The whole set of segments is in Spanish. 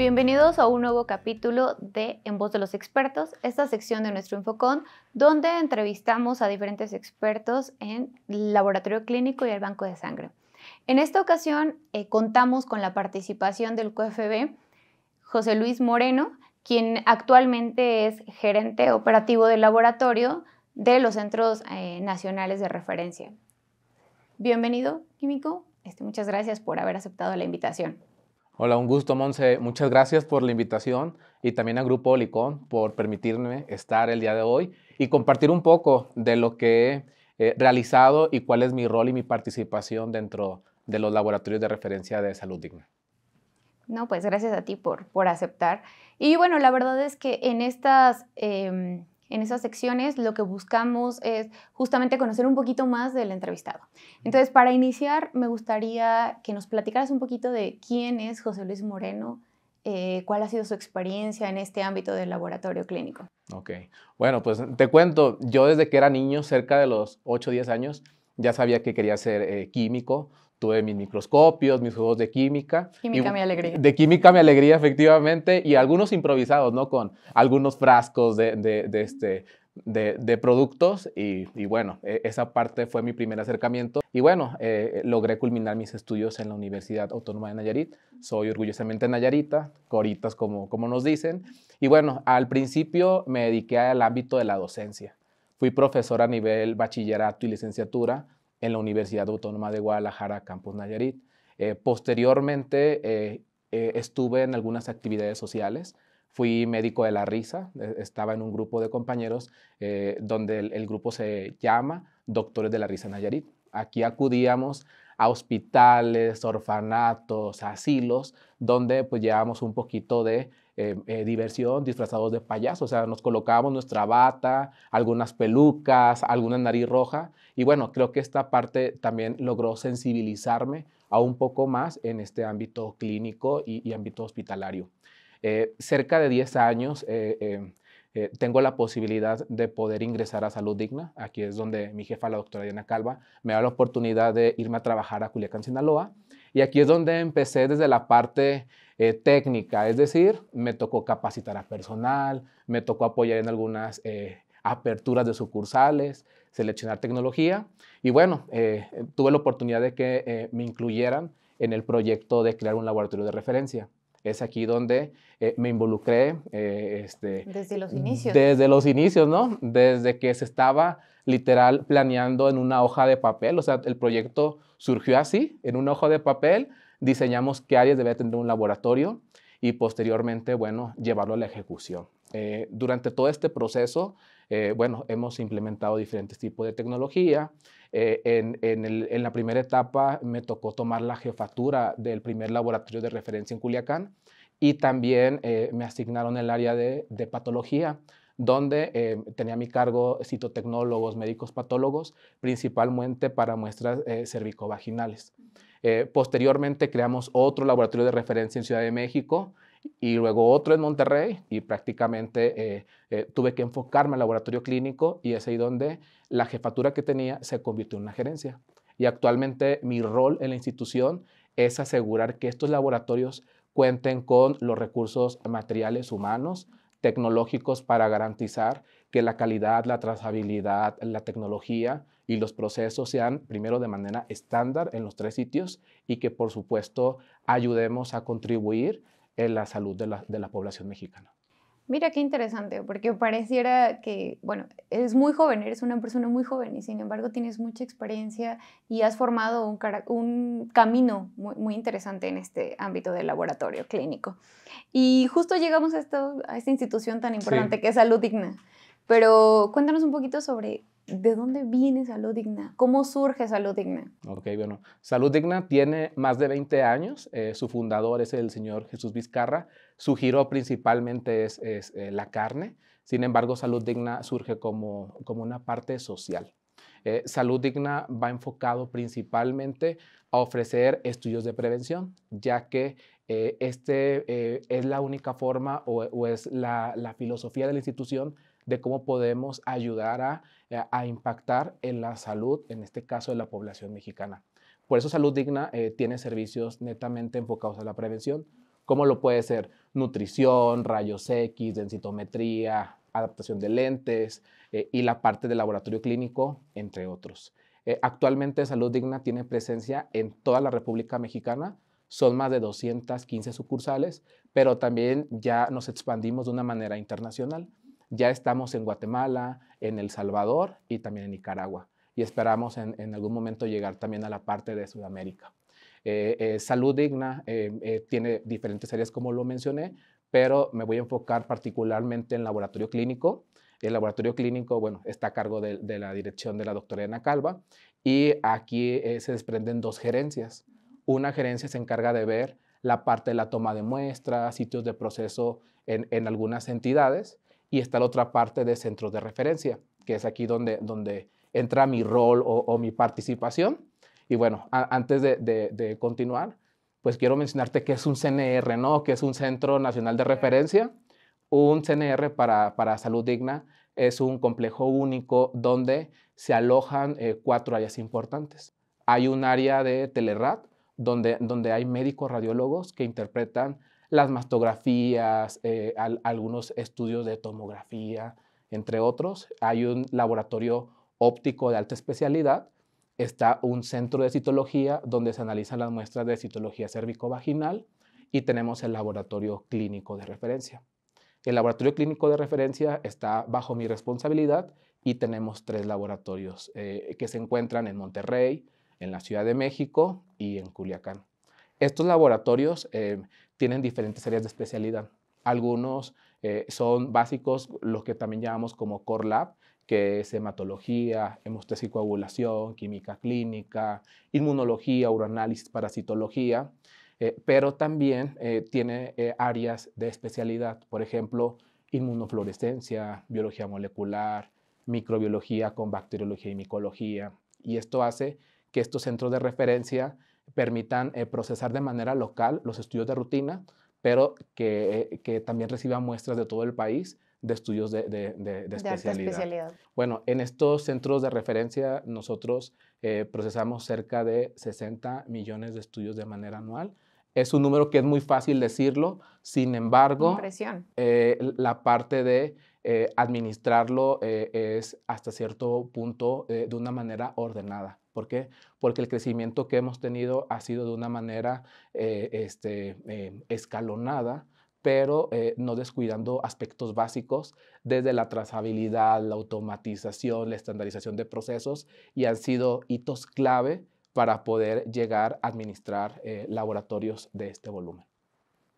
Bienvenidos a un nuevo capítulo de En voz de los expertos, esta sección de nuestro Infocon, donde entrevistamos a diferentes expertos en el laboratorio clínico y el banco de sangre. En esta ocasión eh, contamos con la participación del QFB, José Luis Moreno, quien actualmente es gerente operativo del laboratorio de los Centros eh, Nacionales de Referencia. Bienvenido, Químico. Este, muchas gracias por haber aceptado la invitación. Hola, un gusto, Monse. Muchas gracias por la invitación y también a Grupo Olicón por permitirme estar el día de hoy y compartir un poco de lo que he eh, realizado y cuál es mi rol y mi participación dentro de los laboratorios de referencia de salud digna. No, pues gracias a ti por, por aceptar. Y bueno, la verdad es que en estas em, en esas secciones lo que buscamos es justamente conocer un poquito más del entrevistado. Entonces, para iniciar, me gustaría que nos platicaras un poquito de quién es José Luis Moreno, eh, cuál ha sido su experiencia en este ámbito del laboratorio clínico. Ok, bueno, pues te cuento, yo desde que era niño, cerca de los 8 o 10 años, ya sabía que quería ser eh, químico tuve mis microscopios, mis juegos de química. Química mi alegría. De química mi alegría, efectivamente, y algunos improvisados, ¿no? Con algunos frascos de, de, este, de, de, productos y, y, bueno, e, esa parte fue mi primer acercamiento y bueno, eh, logré culminar mis estudios en la Universidad Autónoma de Nayarit. Soy orgullosamente nayarita, coritas como, como nos dicen. Y bueno, al principio me dediqué al ámbito de la docencia. Fui profesor a nivel bachillerato y licenciatura en la Universidad Autónoma de Guadalajara, Campus Nayarit. Eh, posteriormente eh, eh, estuve en algunas actividades sociales. Fui médico de la risa, estaba en un grupo de compañeros donde el, grupo se llama Doctores de la Risa Nayarit. Aquí acudíamos a hospitales, orfanatos, asilos, donde pues llevábamos un poquito de eh, eh, diversión disfrazados de payaso. O sea, nos colocábamos nuestra bata, algunas pelucas, alguna nariz roja. Y bueno, creo que esta parte también logró sensibilizarme a un poco más en este ámbito clínico y, ámbito hospitalario. Eh, cerca de 10 años tengo la posibilidad de poder ingresar a Salud Digna. Aquí es donde mi jefa, la doctora Diana Calva, me da la oportunidad de irme a trabajar a Culiacán, Sinaloa. Y aquí es donde empecé desde la parte eh, técnica, es decir, me tocó capacitar a personal, me tocó apoyar en algunas eh, aperturas de sucursales, seleccionar tecnología y bueno, eh, tuve la oportunidad de que me incluyeran en el proyecto de crear un laboratorio de referencia es aquí donde eh, me involucré. Eh, este, desde los inicios. Desde los inicios, ¿no? Desde que se estaba literal planeando en una hoja de papel, o sea, el proyecto surgió así, en una hoja de papel, diseñamos qué áreas debía tener un laboratorio y posteriormente, bueno, llevarlo a la ejecución. Eh, durante todo este proceso eh, bueno, hemos implementado diferentes tipos de tecnología. Eh, en, la primera etapa me tocó tomar la jefatura del primer laboratorio de referencia en Culiacán y también eh, me asignaron el área de, patología donde tenía mi cargo citotecnólogos, médicos patólogos, principalmente para muestras cervicovaginales. posteriormente creamos otro laboratorio de referencia en Ciudad de México y luego otro en Monterrey y prácticamente eh, eh, tuve que enfocarme al laboratorio clínico y es ahí donde la jefatura que tenía se convirtió en una gerencia. Y actualmente mi rol en la institución es asegurar que estos laboratorios cuenten con los recursos materiales humanos, tecnológicos para garantizar que la calidad, la trazabilidad, la tecnología y los procesos sean primero de manera estándar en los tres sitios y que por supuesto ayudemos a contribuir en la salud de la, población mexicana. Mira qué interesante, porque pareciera que, bueno, eres muy joven, eres una persona muy joven y sin embargo tienes mucha experiencia y has formado un, un camino muy, interesante en este ámbito del laboratorio clínico. Y justo llegamos a, esta institución tan importante que es Salud Digna. Pero cuéntanos un poquito sobre ¿de dónde viene Salud Digna? ¿Cómo surge Salud Digna? Ok, bueno, Salud Digna tiene más de 20 años, eh, su fundador es el señor Jesús Vizcarra, su giro principalmente es, eh, la carne, sin embargo, Salud Digna surge como, una parte social. Eh, Salud Digna va enfocado principalmente a ofrecer estudios de prevención, ya que eh, este es la única forma o, es la, filosofía de la institución de cómo podemos ayudar eh, a, impactar en la salud, en este caso de la población mexicana. Por eso Salud Digna eh, tiene servicios netamente enfocados a la prevención, como lo puede ser nutrición, rayos X, densitometría, adaptación de lentes eh, y la parte del laboratorio clínico, entre otros. actualmente Salud Digna tiene presencia en toda la República Mexicana, son más de 215 sucursales, pero también ya nos expandimos de una manera internacional. Ya estamos en Guatemala, en El Salvador y también en Nicaragua. Y esperamos en, algún momento llegar también a la parte de Sudamérica. Eh, eh, salud digna eh, tiene diferentes áreas, como lo mencioné, pero me voy a enfocar particularmente en laboratorio clínico. El laboratorio clínico, bueno, está a cargo de, la dirección de la doctora Ana Calva y aquí se desprenden dos gerencias. Una gerencia se encarga de ver la parte de la toma de muestras, sitios de proceso en algunas entidades y está la otra parte de centros de referencia, que es aquí donde, donde entra mi rol o, mi participación. Y bueno, antes de, continuar, pues quiero mencionarte que es un CNR, ¿no? Que es un Centro Nacional de Referencia. Un CNR para, salud digna es un complejo único donde se alojan eh, cuatro áreas importantes. Hay un área de Telerad, donde, donde hay médicos radiólogos que interpretan las mastografías, eh, algunos estudios de tomografía, entre otros. Hay un laboratorio óptico de alta especialidad, está un centro de citología donde se analizan las muestras de citología cérvico-vaginal y tenemos el laboratorio clínico de referencia. El laboratorio clínico de referencia está bajo mi responsabilidad y tenemos tres laboratorios eh, que se encuentran en Monterrey, en la Ciudad de México y en Culiacán. Estos laboratorios eh, tienen diferentes áreas de especialidad. Algunos eh, son básicos, los que también llamamos como Core Lab, que es hematología, hemostasis química clínica, inmunología, uroanálisis, parasitología, eh, pero también eh, tiene áreas de especialidad, por ejemplo, inmunofluorescencia, biología molecular, microbiología con bacteriología y micología. Y esto hace que estos centros de referencia permitan eh, procesar de manera local los estudios de rutina, pero eh, que, también reciba muestras de todo el país de estudios de, especialidad. Bueno, en estos centros de referencia nosotros eh, procesamos cerca de 60 millones de estudios de manera anual. Es un número que es muy fácil decirlo, sin embargo, la parte de administrarlo es hasta cierto punto de una manera ordenada. ¿Por qué? Porque el crecimiento que hemos tenido ha sido de una manera eh, este, eh, escalonada, pero eh, no descuidando aspectos básicos desde la trazabilidad, la automatización, la estandarización de procesos y han sido hitos clave para poder llegar a administrar laboratorios de este volumen.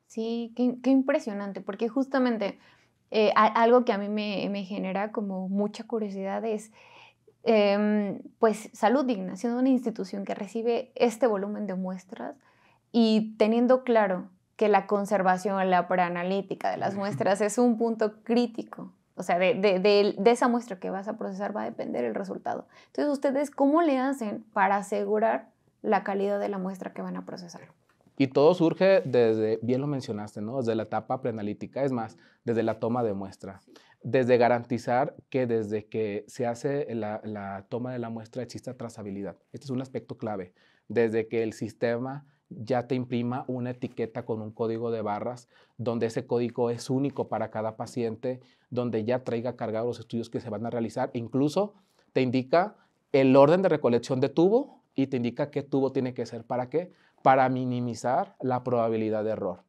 Sí, qué, impresionante, porque justamente algo que a mí me, me genera como mucha curiosidad es Em, pues Salud Digna, siendo una institución que recibe este volumen de muestras y teniendo claro que la conservación, la preanalítica de las muestras es un punto crítico. O sea, de, esa muestra que vas a procesar va a depender el resultado. Entonces, ¿ustedes cómo le hacen para asegurar la calidad de la muestra que van a procesar? Y todo surge desde, bien lo mencionaste, ¿no? Desde la etapa preanalítica, es más, desde la toma de muestra desde garantizar que desde que se hace la, toma de la muestra exista trazabilidad. Este es un aspecto clave. Desde que el sistema ya te imprima una etiqueta con un código de barras, donde ese código es único para cada paciente, donde ya traiga cargados los estudios que se van a realizar. Incluso te indica el orden de recolección de tubo y te indica qué tubo tiene que ser. ¿Para qué? Para minimizar la probabilidad de error.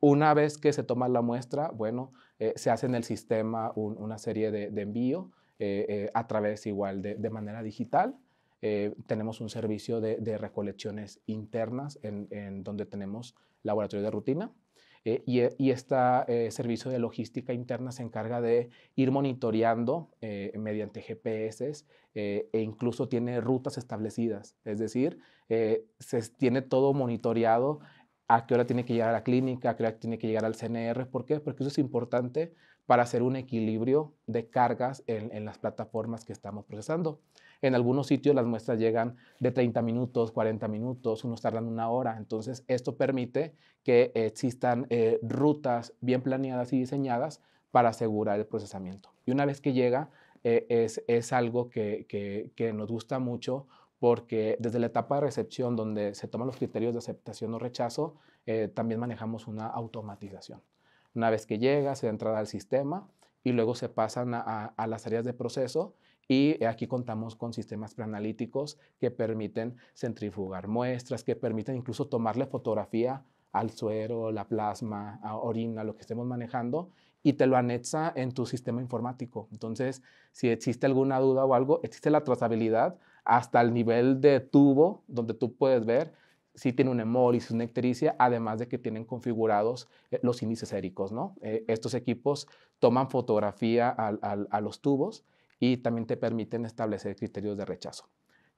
Una vez que se toma la muestra, bueno, eh, se hace en el sistema una serie de, de eh, eh, a través igual de, manera digital. tenemos un servicio de, recolecciones internas en, donde tenemos laboratorio de rutina. y, y este servicio de logística interna se encarga de ir monitoreando mediante GPS e incluso tiene rutas establecidas. Es decir, se tiene todo monitoreado a qué hora tiene que llegar a la clínica, a qué hora tiene que llegar al CNR. ¿Por qué? Porque eso es importante para hacer un equilibrio de cargas en, las plataformas que estamos procesando. En algunos sitios las muestras llegan de 30 minutos, 40 minutos, unos tardan una hora. Entonces, esto permite que existan eh, rutas bien planeadas y diseñadas para asegurar el procesamiento. Y una vez que llega, eh, es, es, algo que, que, que nos gusta mucho porque desde la etapa de recepción, donde se toman los criterios de aceptación o rechazo, eh, también manejamos una automatización. Una vez que llega, se da entrada al sistema y luego se pasan a, a las áreas de proceso y aquí contamos con sistemas preanalíticos que permiten centrifugar muestras, que permiten incluso tomarle fotografía al suero, la plasma, a orina, lo que estemos manejando, y te lo anexa en tu sistema informático. Entonces, si existe alguna duda o algo, existe la trazabilidad hasta el nivel de tubo, donde tú puedes ver si tiene una hemólisis, una ictericia, además de que tienen configurados eh, los índices séricos, ¿no? Eh, estos equipos toman fotografía a los tubos y también te permiten establecer criterios de rechazo.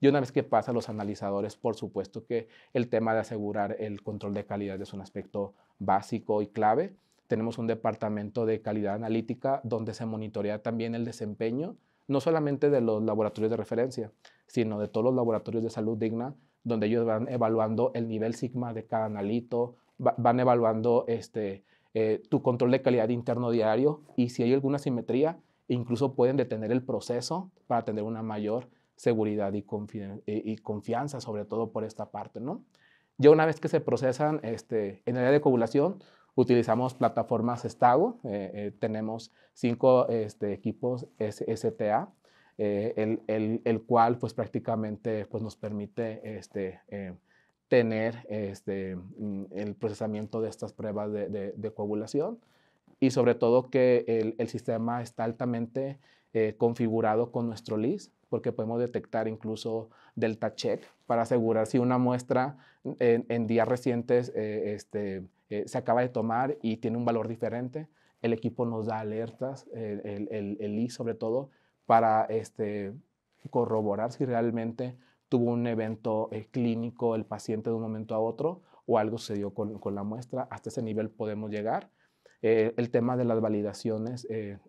Y una vez que pasan los analizadores, por supuesto que el tema de asegurar el control de calidad es un aspecto básico y clave. Tenemos un departamento de calidad analítica donde se monitorea también el desempeño no solamente de los laboratorios de referencia, sino de todos los laboratorios de salud digna, donde ellos van evaluando el nivel sigma de cada analito, van evaluando este, eh, tu control de calidad interno diario y si hay alguna simetría, incluso pueden detener el proceso para tener una mayor seguridad y, eh, y confianza, sobre todo por esta parte, ¿no? Ya una vez que se procesan este, en el área de coagulación, Utilizamos plataformas Stago, eh, eh, tenemos cinco este, equipos STA, eh, el, el, el, cual pues prácticamente pues, nos permite este, tener este, mm, el procesamiento de estas pruebas de, coagulación y sobre todo que el, el sistema está altamente configurado con nuestro LIS, porque podemos detectar incluso delta check para asegurar si una muestra en, días recientes este, eh, se acaba de tomar y tiene un valor diferente. El equipo nos da alertas, el, el, el I sobre todo, para este, corroborar si realmente tuvo un evento eh, clínico el paciente de un momento a otro o algo se dio con la muestra. Hasta ese nivel podemos llegar. Eh, el tema de las validaciones,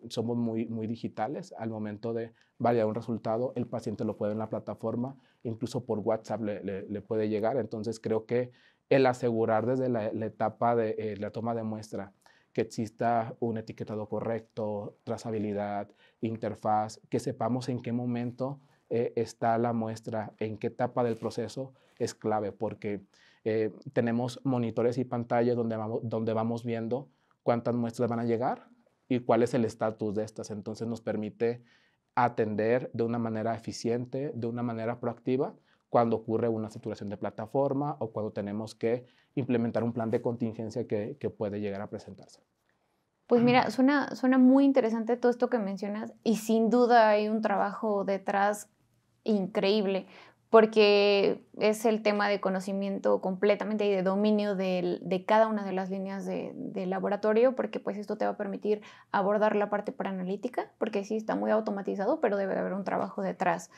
somos muy, muy digitales. Al momento de validar un resultado, el paciente lo puede en la plataforma, incluso por WhatsApp le puede llegar. Entonces creo que el asegurar desde la, etapa de eh, la toma de muestra que exista un etiquetado correcto, trazabilidad, interfaz, que sepamos en qué momento eh, está la muestra, en qué etapa del proceso es clave, porque eh, tenemos monitores y pantallas donde vamos, donde vamos viendo cuántas muestras van a llegar y cuál es el estatus de estas. Entonces nos permite atender de una manera eficiente, de una manera proactiva cuando ocurre una saturación de plataforma o cuando tenemos que implementar un plan de contingencia que, puede llegar a presentarse. Pues mira, suena, suena muy interesante todo esto que mencionas y sin duda hay un trabajo detrás increíble porque es el tema de conocimiento completamente y de dominio de, cada una de las líneas de, laboratorio, porque pues esto te va a permitir abordar la parte paranalítica, porque sí está muy automatizado, pero debe haber un trabajo detrás.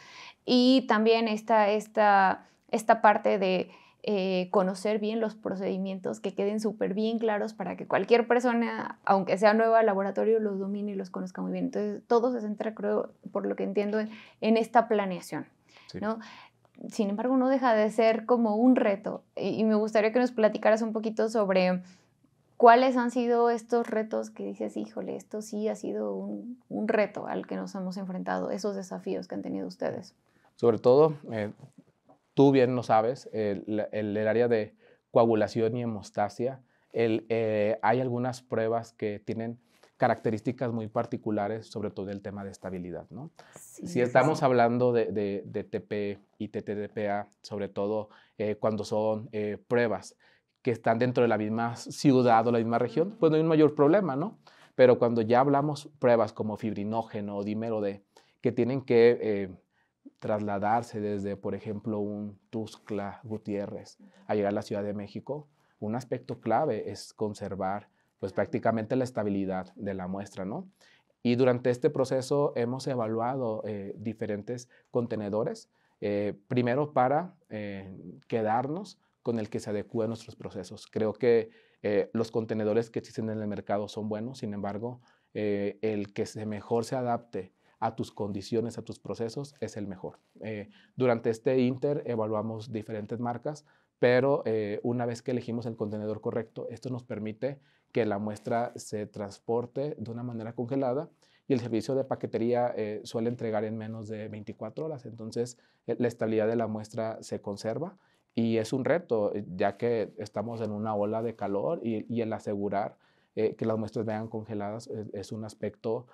Y también está esta, esta parte de... Eh, conocer bien los procedimientos, que queden súper bien claros para que cualquier persona, aunque sea nueva al laboratorio, los domine y los conozca muy bien. Entonces, todo se centra, creo, por lo que entiendo, en, esta planeación. Sí. ¿no? sin embargo, no deja de ser como un reto. Y, me gustaría que nos platicaras un poquito sobre cuáles han sido estos retos que dices, híjole, esto sí ha sido un, reto al que nos hemos enfrentado, esos desafíos que han tenido ustedes. Sobre todo, eh, tú bien lo sabes, el, el, área de coagulación y hemostasia, el, eh, hay algunas pruebas que tienen características muy particulares, sobre todo del el tema de estabilidad. ¿no? si estamos hablando de, TP y TTDPA, sobre todo eh, cuando son eh, pruebas que están dentro de la misma ciudad o la misma región, pues no hay un mayor problema, ¿no? Pero cuando ya hablamos pruebas como fibrinógeno o dímero D, que tienen que eh, trasladarse desde, por ejemplo, un Tuscla Gutiérrez a llegar a la Ciudad de México, un aspecto clave es conservar pues prácticamente la estabilidad de la muestra, ¿no? Y durante este proceso hemos evaluado eh, diferentes contenedores, eh, primero para eh, quedarnos con el que se adecue a nuestros procesos. Creo que los contenedores que existen en el mercado son buenos, sin embargo, el que se mejor se adapte a tus condiciones, a tus procesos, es el mejor. durante este inter evaluamos diferentes marcas, pero una vez que elegimos el contenedor correcto, esto nos permite que la muestra se transporte de una manera congelada y el servicio de paquetería eh, suele entregar en menos de 24 horas. Entonces, eh, la estabilidad de la muestra se conserva y es un reto, eh, ya que estamos en una ola de calor y, el asegurar que las muestras vean congeladas es, un aspecto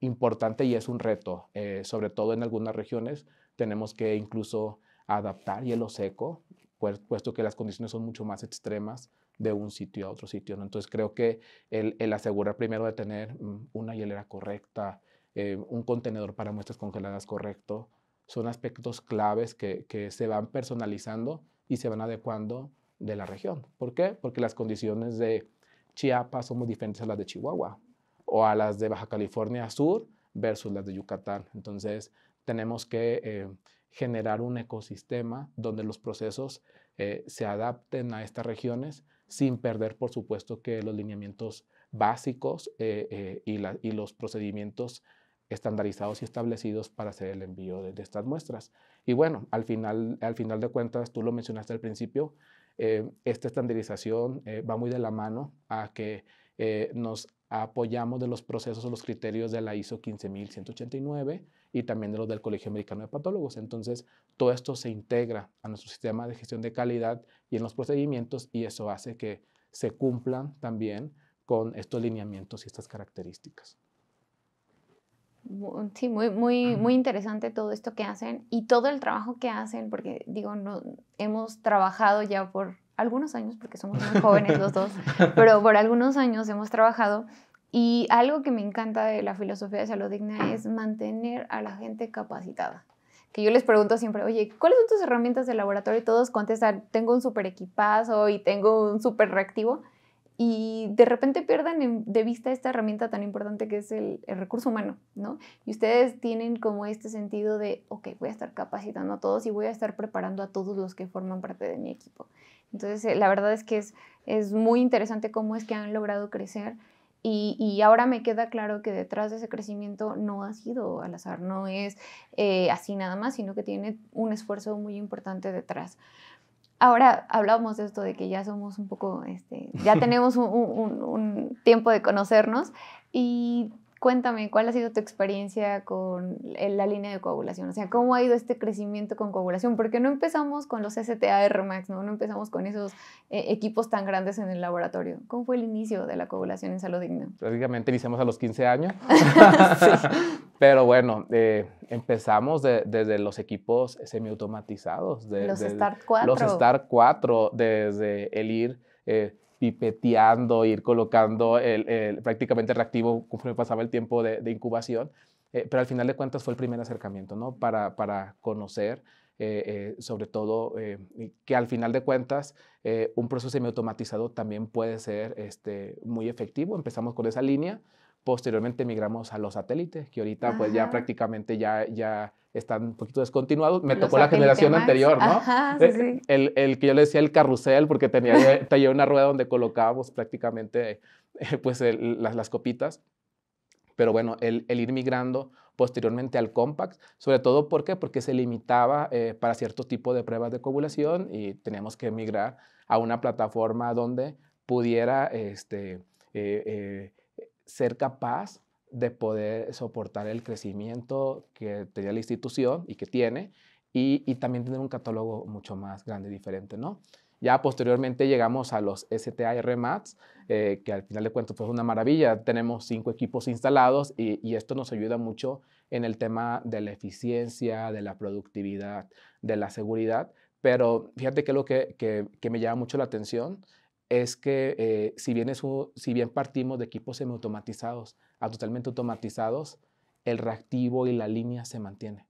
importante y es un reto. sobre todo en algunas regiones tenemos que incluso adaptar hielo seco, puesto que las condiciones son mucho más extremas de un sitio a otro sitio. ¿no? Entonces creo que el, asegurar primero de tener mm, una hielera correcta, eh, un contenedor para muestras congeladas correcto, son aspectos claves que, se van personalizando y se van adecuando de la región. ¿Por qué? Porque las condiciones de Chiapas son muy diferentes a las de Chihuahua o a las de Baja California Sur versus las de Yucatán. Entonces, tenemos que eh, generar un ecosistema donde los procesos eh, se adapten a estas regiones sin perder, por supuesto, que los lineamientos básicos eh, eh, y, los procedimientos estandarizados y establecidos para hacer el envío de, estas muestras. Y bueno, al final, al final de cuentas, tú lo mencionaste al principio, eh, esta estandarización va muy de la mano a que nos apoyamos de los procesos o los criterios de la ISO 15189 y también de los del Colegio Americano de Patólogos. Entonces, todo esto se integra a nuestro sistema de gestión de calidad y en los procedimientos y eso hace que se cumplan también con estos lineamientos y estas características. Sí, muy, muy, muy interesante todo esto que hacen y todo el trabajo que hacen, porque digo, no, hemos trabajado ya por algunos años, porque somos muy jóvenes los dos, pero por algunos años hemos trabajado y algo que me encanta de la filosofía de salud digna es mantener a la gente capacitada. Que yo les pregunto siempre, oye, ¿cuáles son tus herramientas de laboratorio? Y todos contestan, tengo un super equipazo y tengo un super reactivo. Y de repente pierdan de vista esta herramienta tan importante que es el, recurso humano, ¿no? Y ustedes tienen como este sentido de, ok, voy a estar capacitando a todos y voy a estar preparando a todos los que forman parte de mi equipo. Entonces, eh, la verdad es que es, es muy interesante cómo es que han logrado crecer y, ahora me queda claro que detrás de ese crecimiento no ha sido al azar, no es eh, así nada más, sino que tiene un esfuerzo muy importante detrás. Ahora hablamos de esto de que ya somos un poco, este, ya tenemos un, un tiempo de conocernos y cuéntame, ¿cuál ha sido tu experiencia con la línea de coagulación? O sea, ¿cómo ha ido este crecimiento con coagulación? Porque no empezamos con los STAR Max, ¿no? No empezamos con esos eh, equipos tan grandes en el laboratorio. ¿Cómo fue el inicio de la coagulación en salud digna? Prácticamente iniciamos a los 15 años. Pero bueno, eh, empezamos desde los equipos semiautomatizados. De, los Star 4. Los Star 4, desde el ir... Eh, pipeteando, ir colocando el, el, prácticamente reactivo conforme pasaba el tiempo de, incubación. Eh, pero al final de cuentas fue el primer acercamiento, ¿no? Para, conocer, eh, eh, sobre todo, que al final de cuentas un proceso semiautomatizado también puede ser este, muy efectivo. Empezamos con esa línea, Posteriormente migramos a los satélites, que ahorita pues ya prácticamente ya, ya están un poquito descontinuados. Me tocó la generación anterior, ¿no? Eh, el, el, que yo le decía el carrusel, porque tenía, tenía una rueda donde colocábamos prácticamente eh, pues las, las, copitas. Pero bueno, el, el, ir migrando posteriormente al compact, sobre todo ¿por qué? porque se limitaba eh, para cierto tipo de pruebas de coagulación y teníamos que migrar a una plataforma donde pudiera este, ser capaz de poder soportar el crecimiento que tenía la institución y que tiene, y, también tener un catálogo mucho más grande y diferente, ¿no? Ya posteriormente llegamos a los STA mats, eh, que al final de cuentas fue una maravilla. Tenemos cinco equipos instalados y, esto nos ayuda mucho en el tema de la eficiencia, de la productividad, de la seguridad. Pero fíjate que lo que me llama mucho la atención es que eh, si, bien si bien partimos de equipos semiautomatizados a totalmente automatizados, el reactivo y la línea se mantiene.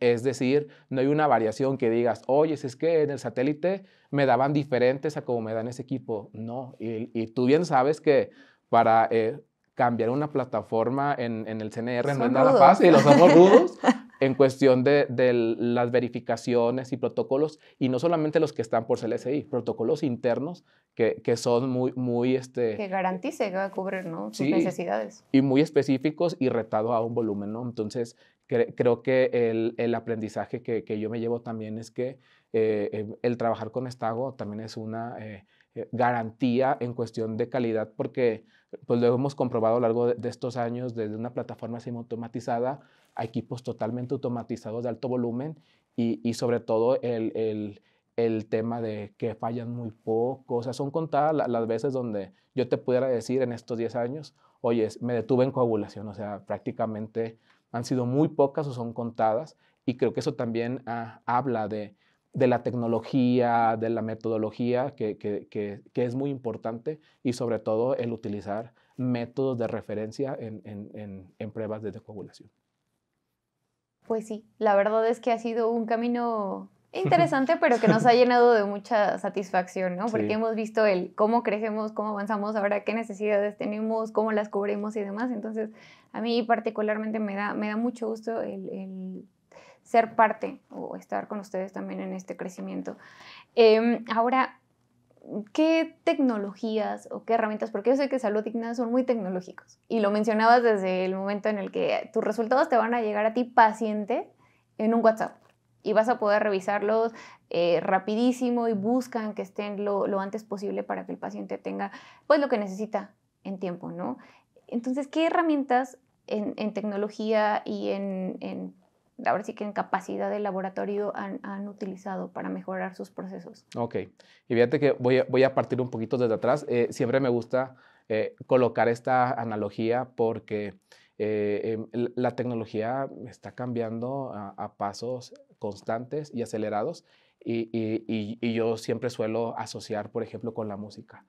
Es decir, no hay una variación que digas, oye, si es que en el satélite me daban diferentes a como me dan ese equipo. No, y, tú bien sabes que para eh, cambiar una plataforma en, el CNR no es nada fácil, los somos rudos, en cuestión de, de, las verificaciones y protocolos, y no solamente los que están por CLSI, protocolos internos que, que son muy, muy... Este, que garantice que va a cubrir ¿no? sus necesidades. Y muy específicos y retado a un volumen, ¿no? Entonces, creo que el, el aprendizaje que, que, yo me llevo también es que eh, eh, el trabajar con Estago también es una... Eh, garantía en cuestión de calidad, porque pues lo hemos comprobado a lo largo de, estos años desde una plataforma automatizada, a equipos totalmente automatizados de alto volumen y, y sobre todo el, el, el, tema de que fallan muy poco. O sea, son contadas las veces donde yo te pudiera decir en estos 10 años, oye, me detuve en coagulación. O sea, prácticamente han sido muy pocas o son contadas y creo que eso también ah, habla de, de la tecnología, de la metodología, que, que, que, es muy importante, y sobre todo el utilizar métodos de referencia en, en, en pruebas de coagulación. Pues sí, la verdad es que ha sido un camino interesante, pero que nos ha llenado de mucha satisfacción, ¿no? Porque hemos visto el cómo crecemos, cómo avanzamos ahora, qué necesidades tenemos, cómo las cubrimos y demás. Entonces, a mí particularmente me da, me da mucho gusto el, ser parte o estar con ustedes también en este crecimiento. Em, ahora, ¿qué tecnologías o qué herramientas? Porque yo sé que Salud Digna son muy tecnológicos y lo mencionabas desde el momento en el que tus resultados te van a llegar a ti paciente en un WhatsApp y vas a poder revisarlos eh, rapidísimo y buscan que estén lo, antes posible para que el paciente tenga pues lo que necesita en tiempo, ¿no? Entonces, ¿qué herramientas en, tecnología y en ahora sí que en capacidad de laboratorio han, han, utilizado para mejorar sus procesos. Ok, y fíjate que voy a, voy a partir un poquito desde atrás. Eh, siempre me gusta eh, colocar esta analogía porque eh, em, la tecnología está cambiando a, pasos constantes y acelerados y, y, y, yo siempre suelo asociar, por ejemplo, con la música.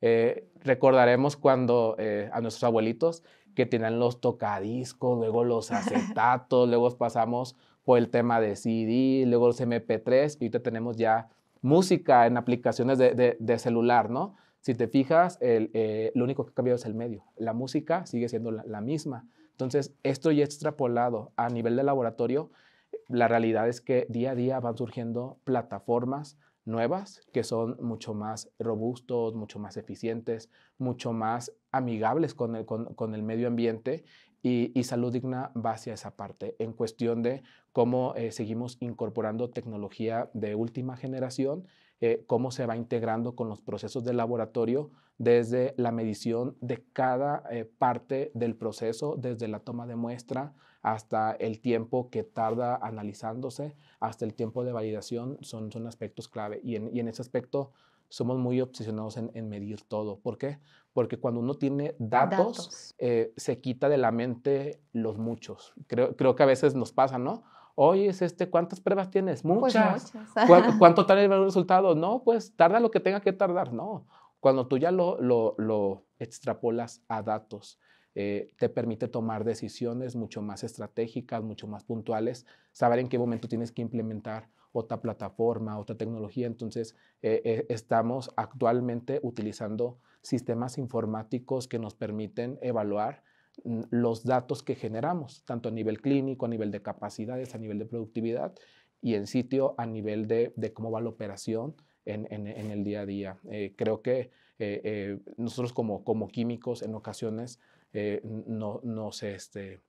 Eh, recordaremos cuando eh, a nuestros abuelitos que tenían los tocadiscos, luego los acetatos, luego pasamos por el tema de CD, luego los MP3 y ahorita tenemos ya música en aplicaciones de, celular, ¿no? Si te fijas, el, eh, lo único que ha cambiado es el medio. La música sigue siendo la, la misma. Entonces, esto ya extrapolado a nivel de laboratorio, la realidad es que día a día van surgiendo plataformas, nuevas que son mucho más robustos, mucho más eficientes, mucho más amigables con el, con, el medio ambiente y, y, salud digna va hacia esa parte en cuestión de cómo eh, seguimos incorporando tecnología de última generación, eh, cómo se va integrando con los procesos de laboratorio desde la medición de cada eh, parte del proceso, desde la toma de muestra hasta el tiempo que tarda analizándose, hasta el tiempo de validación, son, son aspectos clave. Y en, ese aspecto somos muy obsesionados en, medir todo. ¿Por qué? Porque cuando uno tiene datos, eh, se quita de la mente los muchos. Creo, que a veces nos pasa, ¿no? Oye, es este, ¿cuántas pruebas tienes? Pues muchas. muchas. ¿Cuánto tarda el resultado? No, pues tarda lo que tenga que tardar. No, cuando tú ya lo, lo, lo extrapolas a datos eh, te permite tomar decisiones mucho más estratégicas, mucho más puntuales, saber en qué momento tienes que implementar otra plataforma, otra tecnología. Entonces, eh, eh, estamos actualmente utilizando sistemas informáticos que nos permiten evaluar mm, los datos que generamos, tanto a nivel clínico, a nivel de capacidades, a nivel de productividad y en sitio a nivel de, cómo va la operación en, el día a día. creo que nosotros como químicos en ocasiones eh, no, nos, este,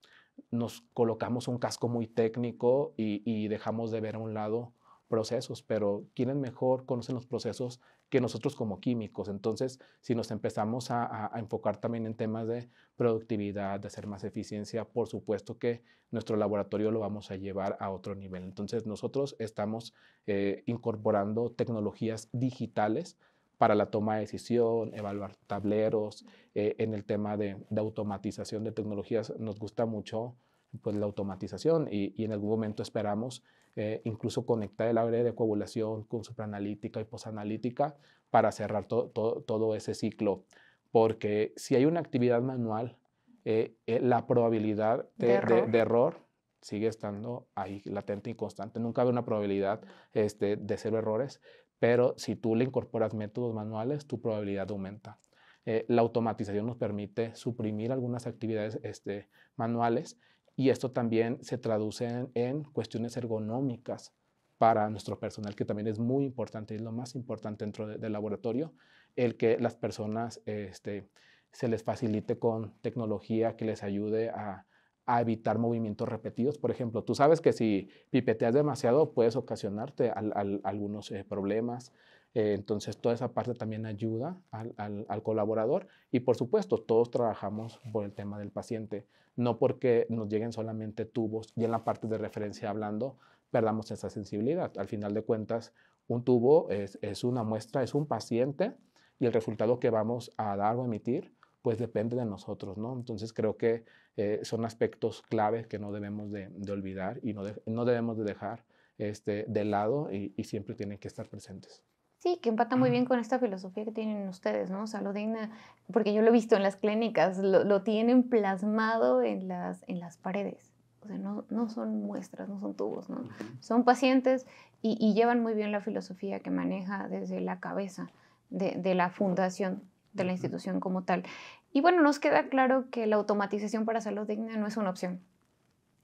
nos colocamos un casco muy técnico y, dejamos de ver a un lado procesos, pero quieren mejor, conocen los procesos que nosotros como químicos. Entonces, si nos empezamos a, enfocar también en temas de productividad, de hacer más eficiencia, por supuesto que nuestro laboratorio lo vamos a llevar a otro nivel. Entonces, nosotros estamos eh, incorporando tecnologías digitales para la toma de decisión, evaluar tableros, eh, en el tema de, automatización de tecnologías, nos gusta mucho pues, la automatización y, en algún momento esperamos eh, incluso conectar el área de coagulación con supraanalítica y posanalítica para cerrar todo ese ciclo. Porque si hay una actividad manual, eh, la probabilidad de, error, sigue estando ahí latente y constante. Nunca hay una probabilidad este, de cero errores, pero si tú le incorporas métodos manuales, tu probabilidad aumenta. Eh, la automatización nos permite suprimir algunas actividades este, manuales y esto también se traduce en, cuestiones ergonómicas para nuestro personal, que también es muy importante, es lo más importante dentro del laboratorio, el que las personas este, se les facilite con tecnología que les ayude a a evitar movimientos repetidos. Por ejemplo, tú sabes que si pipeteas demasiado puedes ocasionarte algunos eh, problemas. Eh, entonces, toda esa parte también ayuda al, colaborador. Y por supuesto, todos trabajamos por el tema del paciente, no porque nos lleguen solamente tubos y en la parte de referencia hablando perdamos esa sensibilidad. Al final de cuentas, un tubo es, es una muestra, es un paciente y el resultado que vamos a dar o emitir pues depende de nosotros, ¿no? Entonces creo que eh, son aspectos clave que no debemos de, olvidar y no, debemos de dejar este, de lado y, siempre tienen que estar presentes. Sí, que empata muy bien con esta filosofía que tienen ustedes, ¿no? lo digna, porque yo lo he visto en las clínicas, lo, tienen plasmado en las, en las paredes. O sea, no, no son muestras, no son tubos, ¿no? Son pacientes y, llevan muy bien la filosofía que maneja desde la cabeza de, de la fundación de la institución como tal. Y bueno, nos queda claro que la automatización para salud digna no es una opción.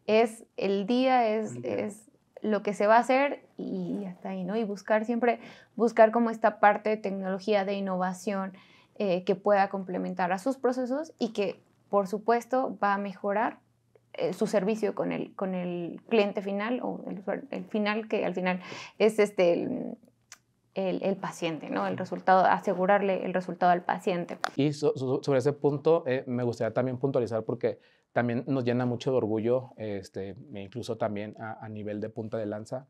Es el día, es, lo que se va a hacer y hasta ahí, ¿no? Y buscar siempre, buscar como esta parte de tecnología, de innovación eh, que pueda complementar a sus procesos y que, por supuesto, va a mejorar eh, su servicio con el, con el cliente final o el, el final, que al final es este... El, el, paciente, ¿no? El resultado, asegurarle el resultado al paciente. Y sobre ese punto eh, me gustaría también puntualizar porque también nos llena mucho de orgullo, este, e incluso también a, nivel de punta de lanza.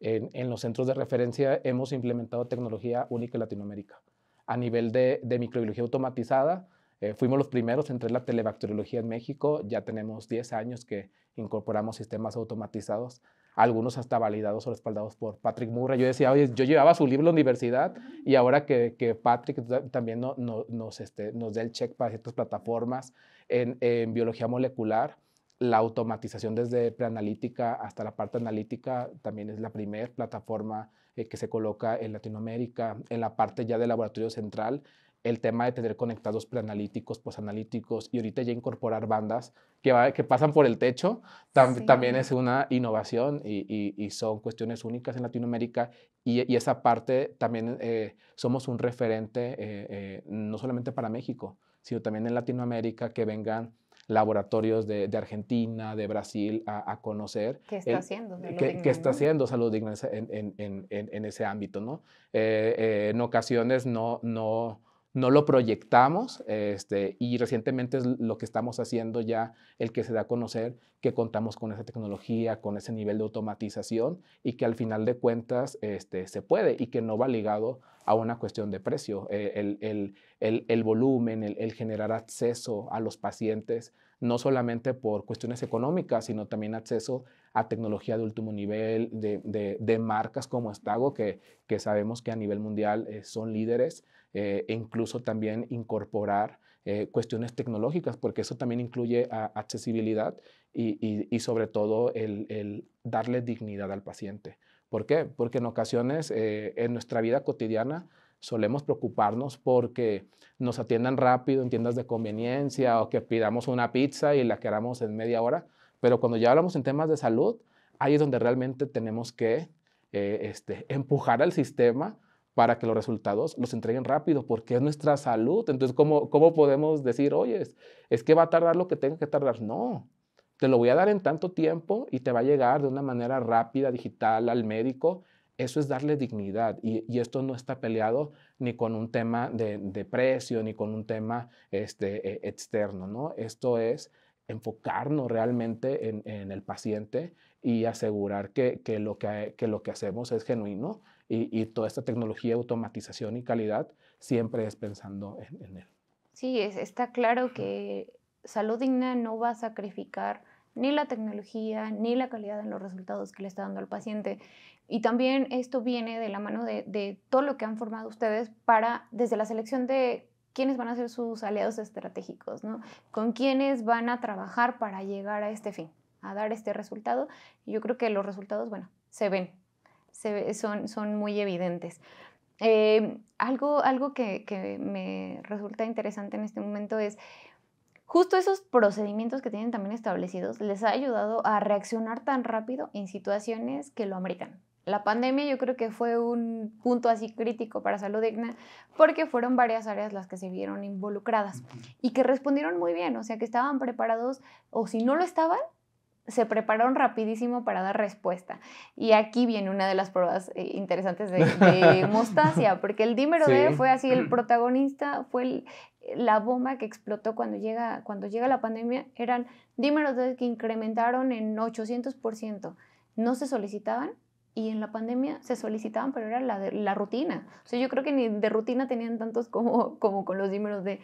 En, los centros de referencia hemos implementado tecnología única en Latinoamérica. A nivel de, microbiología automatizada, eh, fuimos los primeros en la telebacteriología en México. Ya tenemos 10 años que incorporamos sistemas automatizados, algunos hasta validados o respaldados por Patrick Murray. Yo decía, oye, yo llevaba su libro en la universidad y ahora que, Patrick también nos, este, nos dé el check para ciertas plataformas en, biología molecular, la automatización desde preanalítica hasta la parte analítica también es la primera plataforma eh, que se coloca en Latinoamérica, en la parte ya del laboratorio central el tema de tener conectados preanalíticos, posanalíticos y ahorita ya incorporar bandas que, que pasan por el techo, también es una innovación y, y, son cuestiones únicas en Latinoamérica y, esa parte también eh, somos un referente eh, eh, no solamente para México, sino también en Latinoamérica que vengan laboratorios de, Argentina, de Brasil, a, conocer. ¿Qué está haciendo? Qué, está haciendo Salud Digna en, en, ese ámbito? ¿no? en ocasiones no, no, no lo proyectamos este, y recientemente es lo que estamos haciendo ya el que se da a conocer que contamos con esa tecnología, con ese nivel de automatización y que al final de cuentas este, se puede y que no va ligado a una cuestión de precio. Eh, el, volumen, el generar acceso a los pacientes no solamente por cuestiones económicas, sino también acceso a tecnología de último nivel, de, marcas como Stago, que, sabemos que a nivel mundial eh, son líderes. Eh, e incluso también incorporar eh, cuestiones tecnológicas, porque eso también incluye accesibilidad y, sobre todo el, darle dignidad al paciente. ¿Por qué? Porque en ocasiones eh, en nuestra vida cotidiana solemos preocuparnos porque nos atiendan rápido en tiendas de conveniencia o que pidamos una pizza y la queramos en media hora, pero cuando ya hablamos en temas de salud, ahí es donde realmente tenemos que este, empujar al sistema para que los resultados los entreguen rápido, porque es nuestra salud. Entonces, ¿cómo, podemos decir, oye, es, que va a tardar lo que tenga que tardar? No, te lo voy a dar en tanto tiempo y te va a llegar de una manera rápida, digital, al médico. Eso es darle dignidad y, esto no está peleado ni con un tema de, precio, ni con un tema este, e, externo, ¿no? Esto es enfocarnos realmente en, el paciente y asegurar que lo que hacemos es genuino y, toda esta tecnología, automatización y calidad, siempre es pensando en, él. Sí, está claro que salud digna no va a sacrificar ni la tecnología, ni la calidad en los resultados que le está dando al paciente. Y también esto viene de la mano de, de, todo lo que han formado ustedes para, desde la selección de quiénes van a ser sus aliados estratégicos, ¿no? Con quiénes van a trabajar para llegar a este fin, a dar este resultado. Y yo creo que los resultados, bueno, se ven, son, muy evidentes. Eh, algo algo que, me resulta interesante en este momento es justo esos procedimientos que tienen también establecidos les ha ayudado a reaccionar tan rápido en situaciones que lo ameritan. La pandemia yo creo que fue un punto así crítico para Salud Digna porque fueron varias áreas las que se vieron involucradas y que respondieron muy bien, o sea que estaban preparados o si no lo estaban, se prepararon rapidísimo para dar respuesta. Y aquí viene una de las pruebas eh, interesantes de, de Mostasia, porque el dímero D fue así, el protagonista fue la bomba que explotó cuando llega, cuando llega la pandemia, eran dímeros D que incrementaron en 800%. No se solicitaban, y en la pandemia se solicitaban, pero era la, rutina. O sea, yo creo que ni de rutina tenían tantos como, como con los dímeros de,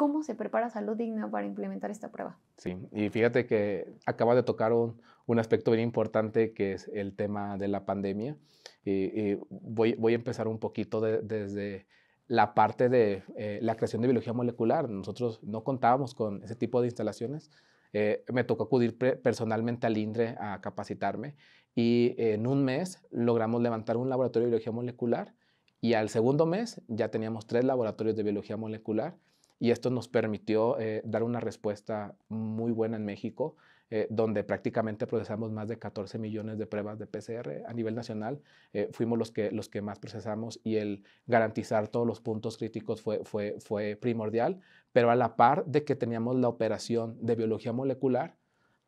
¿Cómo se prepara Salud Digna para implementar esta prueba? Sí, y fíjate que acaba de tocar un, un aspecto bien importante que es el tema de la pandemia. Y, voy, voy, a empezar un poquito desde la parte de eh, la creación de biología molecular. Nosotros no contábamos con ese tipo de instalaciones. Eh, me tocó acudir personalmente al INDRE a capacitarme y en un mes logramos levantar un laboratorio de biología molecular y al segundo mes ya teníamos tres laboratorios de biología molecular y esto nos permitió eh, dar una respuesta muy buena en México, eh, donde prácticamente procesamos más de 14 millones de pruebas de PCR a nivel nacional. Eh, fuimos los que, los que más procesamos y el garantizar todos los puntos críticos fue, fue, fue primordial, pero a la par de que teníamos la operación de biología molecular,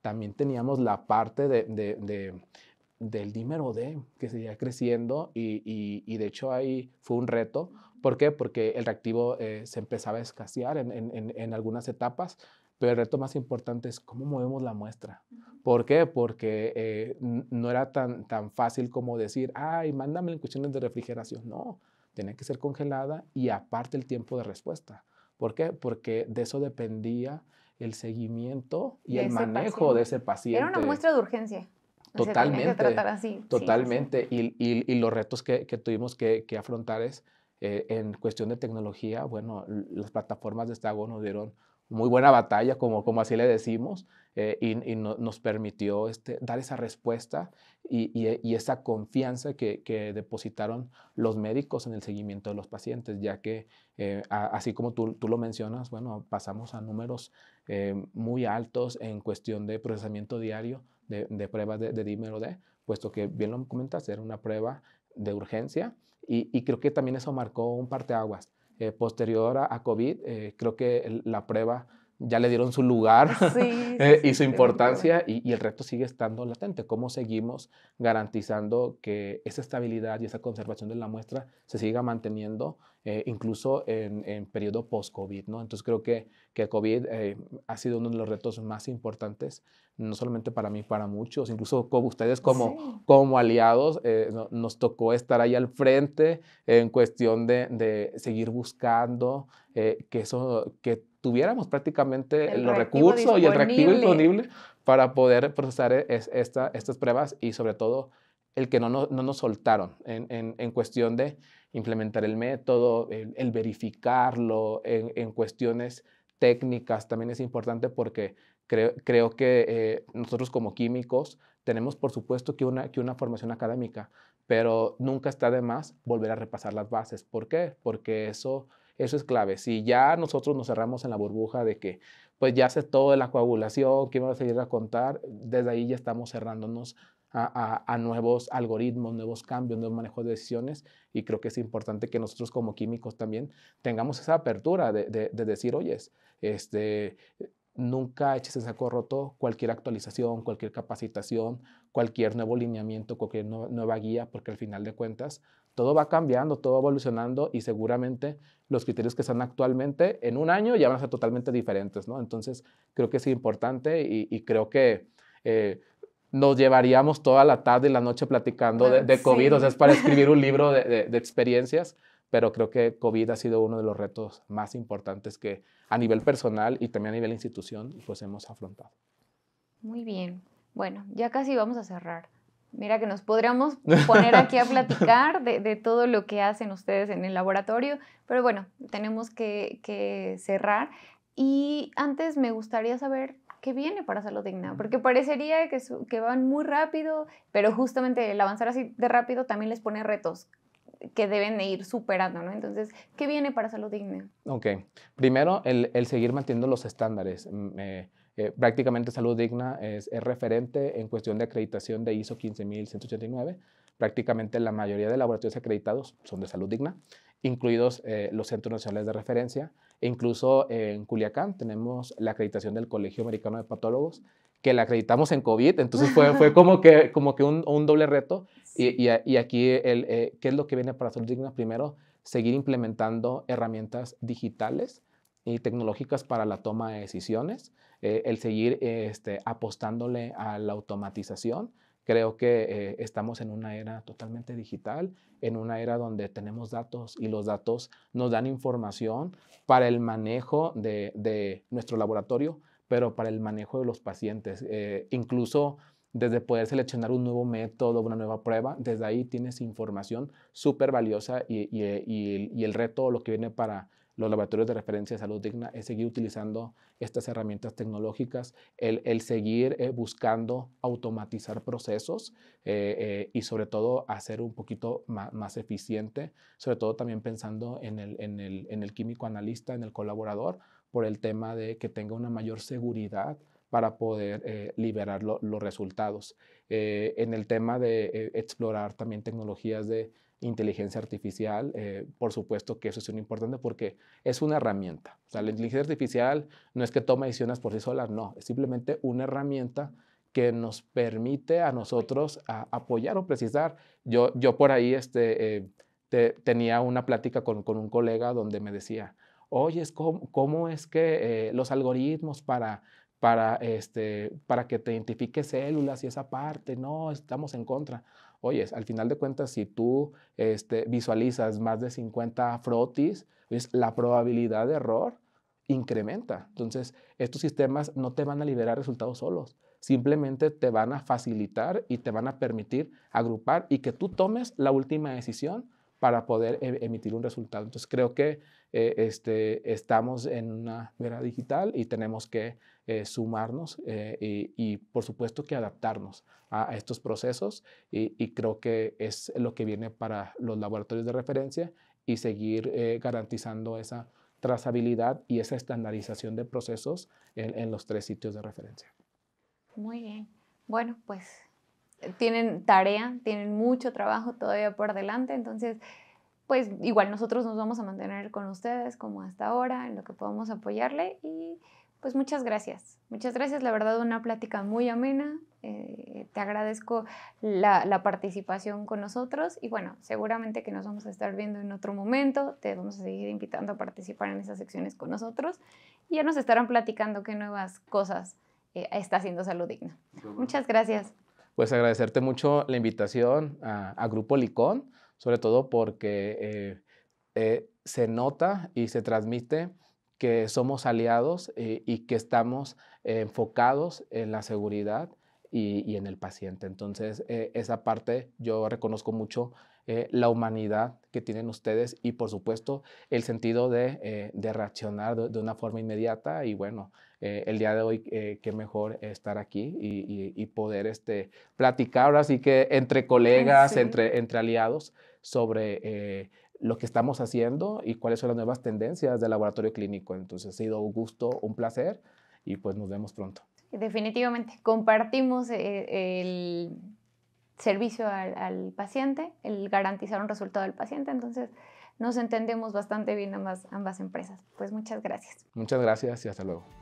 también teníamos la parte de, de, del dímero D que seguía creciendo y, de hecho ahí fue un reto ¿Por qué? Porque el reactivo eh, se empezaba a escasear en, algunas etapas, pero el reto más importante es cómo movemos la muestra. ¿Por qué? Porque eh, no era tan, tan fácil como decir, ay, mándame en cuestiones de refrigeración. No, tenía que ser congelada y aparte el tiempo de respuesta. ¿Por qué? Porque de eso dependía el seguimiento y el manejo de ese paciente. Era una muestra de urgencia. Totalmente. así. Totalmente. Y, y, y, los retos que, que tuvimos que, que afrontar es eh, en cuestión de tecnología, bueno, las plataformas de Stago este nos dieron muy buena batalla, como, así le decimos, eh, y, nos permitió este, dar esa respuesta y, eh, esa confianza que, depositaron los médicos en el seguimiento de los pacientes, ya que así como tú, lo mencionas, bueno, pasamos a números muy altos en cuestión de procesamiento diario de, de pruebas de, de dímero D, puesto que bien lo comentaste, era una prueba de urgencia y, creo que también eso marcó un parteaguas. Eh, posterior a, COVID, eh, creo que la prueba ya le dieron su lugar eh, y su importancia y, y, el reto sigue estando latente. ¿Cómo seguimos garantizando que esa estabilidad y esa conservación de la muestra se siga manteniendo eh, incluso en, en periodo post-COVID, ¿no? Entonces creo que, que COVID eh, ha sido uno de los retos más importantes, no solamente para mí, para muchos, incluso como ustedes como, como aliados, eh, nos tocó estar ahí al frente en cuestión de, de seguir buscando que eso, que tuviéramos prácticamente los recursos y el reactivo disponible para poder procesar e, esta, estas pruebas y sobre todo el que no, no, no nos soltaron en, en, en cuestión de implementar el método, el, verificarlo en, cuestiones técnicas también es importante porque creo, que eh, nosotros como químicos tenemos por supuesto que una, que una formación académica, pero nunca está de más volver a repasar las bases. ¿Por qué? Porque eso, eso es clave. Si ya nosotros nos cerramos en la burbuja de que pues ya sé todo de la coagulación, ¿qué me va a seguir a contar, desde ahí ya estamos cerrándonos a, nuevos algoritmos, nuevos cambios, nuevos manejos de decisiones. Y creo que es importante que nosotros como químicos también tengamos esa apertura de, decir, oye, este, nunca eches en saco roto cualquier actualización, cualquier capacitación, cualquier nuevo lineamiento, cualquier nueva guía, porque al final de cuentas todo va cambiando, todo va evolucionando y seguramente los criterios que están actualmente en un año ya van a ser totalmente diferentes, ¿no? Entonces creo que es importante y, creo que... Eh, nos llevaríamos toda la tarde y la noche platicando de, ah, COVID, o sea, es para escribir un libro de, experiencias, pero creo que COVID ha sido uno de los retos más importantes que a nivel personal y también a nivel institución, pues hemos afrontado. Muy bien, bueno, ya casi vamos a cerrar. Mira que nos podríamos poner aquí a platicar de, todo lo que hacen ustedes en el laboratorio, pero bueno, tenemos que, que cerrar. Y antes me gustaría saber ¿Qué viene para Salud Digna, porque parecería que, que van muy rápido, pero justamente el avanzar así de rápido también les pone retos que deben ir superando, ¿no? Entonces, ¿qué viene para Salud Digna? Ok, primero el, seguir manteniendo los estándares. Mm, eh, eh, prácticamente Salud Digna es, referente en cuestión de acreditación de ISO 15189. Prácticamente la mayoría de laboratorios acreditados son de Salud Digna, incluidos eh, los centros nacionales de referencia incluso en Culiacán tenemos la acreditación del Colegio Americano de Patólogos, que la acreditamos en COVID, entonces fue, como que, como que un, doble reto. Y, aquí, el, eh, ¿qué es lo que viene para Salud Digna? Primero, seguir implementando herramientas digitales y tecnológicas para la toma de decisiones, eh, el seguir este, apostándole a la automatización, Creo que eh, estamos en una era totalmente digital, en una era donde tenemos datos y los datos nos dan información para el manejo de, nuestro laboratorio, pero para el manejo de los pacientes. Eh, incluso desde poder seleccionar un nuevo método, una nueva prueba, desde ahí tienes información súper valiosa y, y el reto, lo que viene para los laboratorios de referencia de salud digna es seguir utilizando estas herramientas tecnológicas, el, seguir eh, buscando automatizar procesos eh, eh, y sobre todo hacer un poquito más, eficiente, sobre todo también pensando en el, en, el, químico analista, en el colaborador, por el tema de que tenga una mayor seguridad para poder liberar los resultados. en el tema de explorar también tecnologías de inteligencia artificial, eh, por supuesto que eso es un importante porque es una herramienta. O sea, la inteligencia artificial no es que toma decisiones por sí solas, no, es simplemente una herramienta que nos permite a nosotros apoyar o precisar. Yo, yo por ahí este, eh, tenía una plática con, con, un colega donde me decía, oye, ¿cómo, es que eh, los algoritmos para para, este, para que te identifique células y esa parte, no, estamos en contra oye, al final de cuentas, si tú este, visualizas más de 50 frotis, pues, la probabilidad de error incrementa. Entonces, estos sistemas no te van a liberar resultados solos, simplemente te van a facilitar y te van a permitir agrupar y que tú tomes la última decisión para poder e, emitir un resultado. Entonces creo que eh, este, estamos en una era digital y tenemos que eh, sumarnos eh, y, por supuesto que adaptarnos a, estos procesos y, creo que es lo que viene para los laboratorios de referencia y seguir garantizando esa trazabilidad y esa estandarización de procesos en los tres sitios de referencia. Muy bien. Bueno, pues tienen tarea, tienen mucho trabajo todavía por delante, entonces pues igual nosotros nos vamos a mantener con ustedes como hasta ahora, en lo que podamos apoyarle y pues muchas gracias. Muchas gracias, la verdad, una plática muy amena. Eh, te agradezco la, la, participación con nosotros y bueno, seguramente que nos vamos a estar viendo en otro momento. Te vamos a seguir invitando a participar en esas secciones con nosotros y ya nos estarán platicando qué nuevas cosas eh, está haciendo Salud Digna. Muchas gracias pues agradecerte mucho la invitación a, Grupo Licón, sobre todo porque eh, eh, se nota y se transmite que somos aliados eh, y que estamos enfocados en la seguridad y, y en el paciente. Entonces, esa parte yo reconozco mucho la humanidad que tienen ustedes y por supuesto el sentido de, eh, de reaccionar de, una forma inmediata y bueno, eh, el día de hoy eh, qué mejor estar aquí y, poder este, platicar así que entre colegas, entre, entre aliados sobre lo que estamos haciendo y cuáles son las nuevas tendencias del laboratorio clínico. Entonces ha sido un gusto, un placer y pues nos vemos pronto. Definitivamente, compartimos el servicio al, paciente, el garantizar un resultado al paciente. Entonces, nos entendemos bastante bien ambas, ambas empresas. Pues muchas gracias. Muchas gracias y hasta luego.